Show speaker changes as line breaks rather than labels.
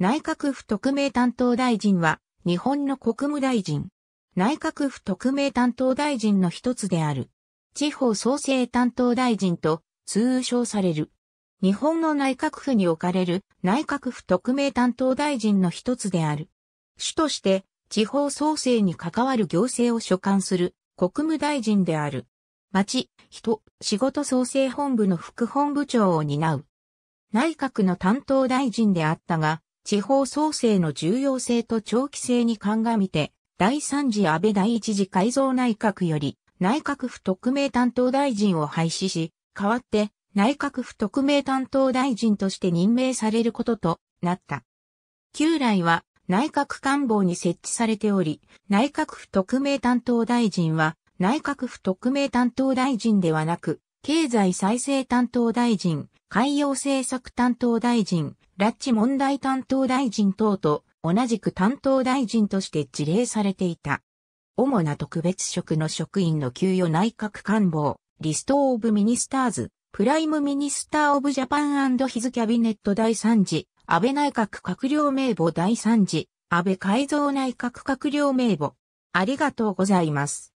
内閣府特命担当大臣は、日本の国務大臣。内閣府特命担当大臣の一つである。地方創生担当大臣と通称される。日本の内閣府に置かれる内閣府特命担当大臣の一つである。主として地方創生に関わる行政を所管する国務大臣である。町、人、仕事創生本部の副本部長を担う。内閣の担当大臣であったが、地方創生の重要性と長期性に鑑みて、第3次安倍第1次改造内閣より、内閣府特命担当大臣を廃止し、代わって内閣府特命担当大臣として任命されることとなった。旧来は内閣官房に設置されており、内閣府特命担当大臣は内閣府特命担当大臣ではなく、経済再生担当大臣、海洋政策担当大臣、拉致問題担当大臣等と同じく担当大臣として辞令されていた。主な特別職の職員の給与内閣官房、リストオブミニスターズ、プライムミニスターオブジャパンヒズキャビネット第3次、安倍内閣閣僚名簿第3次、安倍改造内閣閣僚名簿。ありがとうございます。